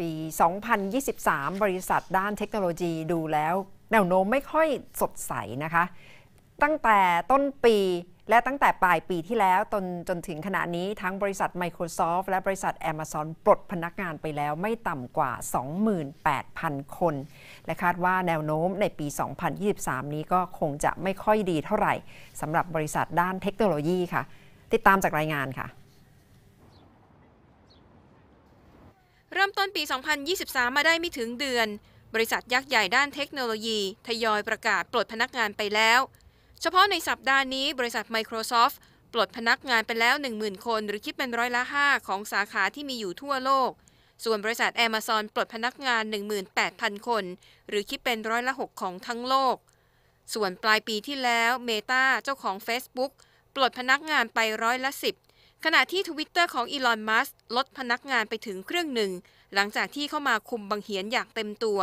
ปี 2023 บริษัทด้านเทคโนโลยีดูแล้ว แนวโน้มไม่ค่อยสดใสนะคะ ตั้งแต่ต้นปีและตั้งแต่ปลายปีที่แล้วจนจนถึงขณะนี้ ทั้งบริษัท Microsoft และบริษัท Amazon ปลดพนักงานไปแล้ว ไม่ต่ำกว่า 28,000 คน และคาดว่าแนวโน้มในปี 2023 นี้ก็คงจะไม่ค่อยดีเท่าไหร่สำหรับบริษัทด้านเทคโนโลยีค่ะติดตามจากรายงานค่ะเริ่มต้นปี 2023 มาได้ไม่ถึงเดือน บริษัทยักษ์ใหญ่ด้านเทคโนโลยี ทยอยประกาศปลดพนักงานไปแล้ว เฉพาะในสัปดาห์นี้ บริษัท Microsoft ปลดพนักงานไปแล้ว 10,000 คน หรือคิดเป็นร้อยละ 5 ของสาขาที่มีอยู่ทั่วโลก ส่วนบริษัท Amazon ปลดพนักงาน 18,000 คน หรือคิดเป็นร้อยละ 6 ของทั้งโลก ส่วนปลายปีที่แล้ว Meta เจ้าของ Facebook ปลดพนักงานไปร้อยละ10ขณะที่ทวิตเตอร์ของอีลอนมัสลดพนักงานไปถึงเครื่องหนึ่ง หลังจากที่เข้ามาคุมบังเหียนอย่างเต็มตัว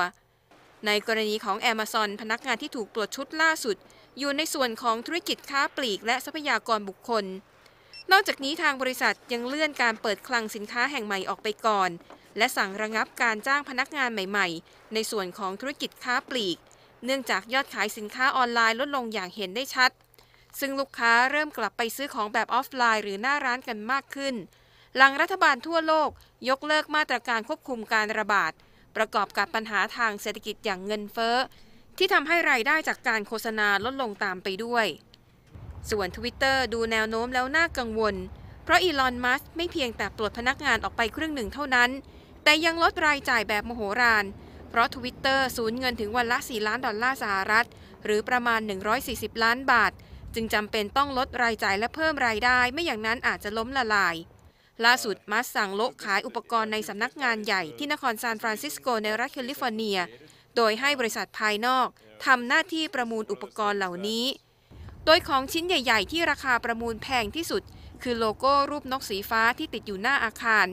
ในกรณีของ Amazon พนักงานที่ถูกปลดชุดล่าสุด อยู่ในส่วนของธุรกิจค้าปลีกและทรัพยากรบุคคล นอกจากนี้ทางบริษัทยังเลื่อนการเปิดคลังสินค้าแห่งใหม่ออกไปก่อน และสั่งระงับการจ้างพนักงานใหม่ๆ ในส่วนของธุรกิจค้าปลีก เนื่องจากยอดขายสินค้าออนไลน์ลดลงอย่างเห็นได้ชัดซึ่งลูกค้าเริ่มกลับไปซื้อของแบบออฟไลน์หรือหน้าร้านกันมากขึ้น หลังรัฐบาลทั่วโลกยกเลิกมาตรการควบคุมการระบาด ประกอบกับปัญหาทางเศรษฐกิจอย่างเงินเฟ้อ ที่ทำให้รายได้จากการโฆษณาลดลงตามไปด้วย ส่วน Twitter ดูแนวโน้มแล้วน่ากังวล เพราะอีลอน มัสไม่เพียงแต่ปลดพนักงานออกไปครึ่งหนึ่งเท่านั้น แต่ยังลดรายจ่ายแบบมโหฬารเพราะ Twitter สูญเงินถึงวันละ 4 ล้านดอลลาร์สหรัฐ หรือประมาณ 140 ล้านบาทจึงจำเป็นต้องลดรายจ่ายและเพิ่มรายได้ ไม่อย่างนั้นอาจจะล้มละลาย ล่าสุดมัสสั่งโลกขายอุปกรณ์ในสำนักงานใหญ่ที่นครซานฟรานซิสโกในรัฐแคลิฟอร์เนีย โดยให้บริษัทภายนอกทำหน้าที่ประมูลอุปกรณ์เหล่านี้ โดยของชิ้นใหญ่ ๆ ที่ราคาประมูลแพงที่สุด คือโลโก้รูปนกสีฟ้าที่ติดอยู่หน้าอาคาร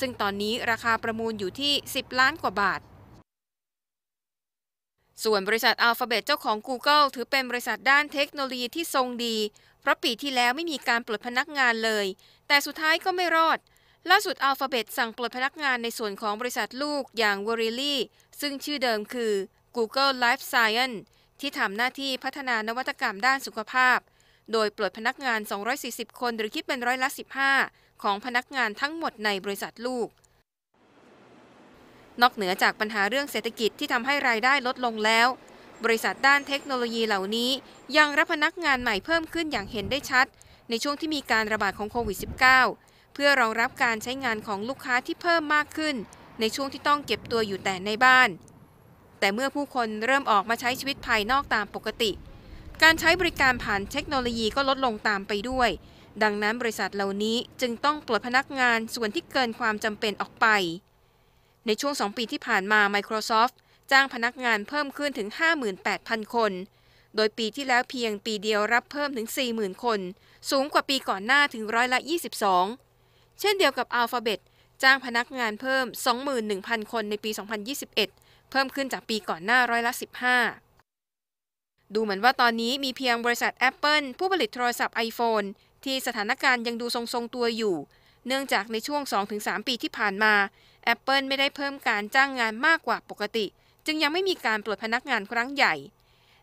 ซึ่งตอนนี้ราคาประมูลอยู่ที่ 10 ล้านกว่าบาทส่วนบริษัทอัลฟาเบตเจ้าของ Google ถือเป็นบริษัทด้านเทคโนโลยีที่ทรงดี เพราะปีที่แล้วไม่มีการปลดพนักงานเลย แต่สุดท้ายก็ไม่รอด ล่าสุดอัลฟาเบตสั่งปลดพนักงานในส่วนของบริษัทลูกอย่าง w o r i l y ซึ่งชื่อเดิมคือ Google Life Science ที่ทำหน้าที่พัฒนานวัตกรรมด้านสุขภาพ โดยปลดพนักงาน 240 คนหรือคิดเป็นร้อยละ15 ของพนักงานทั้งหมดในบริษัทลูกนอกเหนือจากปัญหาเรื่องเศรษฐกิจที่ทำให้รายได้ลดลงแล้ว บริษัทด้านเทคโนโลยีเหล่านี้ยังรับพนักงานใหม่เพิ่มขึ้นอย่างเห็นได้ชัด ในช่วงที่มีการระบาดของโควิด -19 เพื่อรองรับการใช้งานของลูกค้าที่เพิ่มมากขึ้น ในช่วงที่ต้องเก็บตัวอยู่แต่ในบ้าน แต่เมื่อผู้คนเริ่มออกมาใช้ชีวิตภายนอกตามปกติ การใช้บริการผ่านเทคโนโลยีก็ลดลงตามไปด้วย ดังนั้นบริษัทเหล่านี้จึงต้องปลดพนักงานส่วนที่เกินความจำเป็นออกไปในช่วง 2 ปีที่ผ่านมา Microsoft จ้างพนักงานเพิ่มขึ้นถึง 58,000 คน โดยปีที่แล้วเพียงปีเดียวรับเพิ่มถึง 40,000 คน สูงกว่าปีก่อนหน้าถึงร้อยละ 22 เช่นเดียวกับ Alphabet จ้างพนักงานเพิ่ม 21,000 คนในปี 2021 เพิ่มขึ้นจากปีก่อนหน้าร้อยละ 15 ดูเหมือนว่าตอนนี้มีเพียงบริษัท Apple ผู้ผลิตโทรศัพท์ iPhone ที่สถานการณ์ยังดูทรงๆตัวอยู่ เนื่องจากในช่วง 2-3 ปีที่ผ่านมา Apple ไม่ได้เพิ่มการจ้างงานมากกว่าปกติ จึงยังไม่มีการปลดพนักงานครั้งใหญ่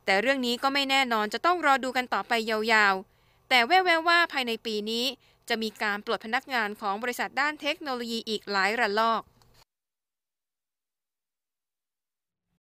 แต่เรื่องนี้ก็ไม่แน่นอนจะต้องรอดูกันต่อไปยาวๆ แต่แว่วๆว่าภายในปีนี้ จะมีการปลดพนักงานของบริษัทด้านเทคโนโลยีอีกหลายระลอก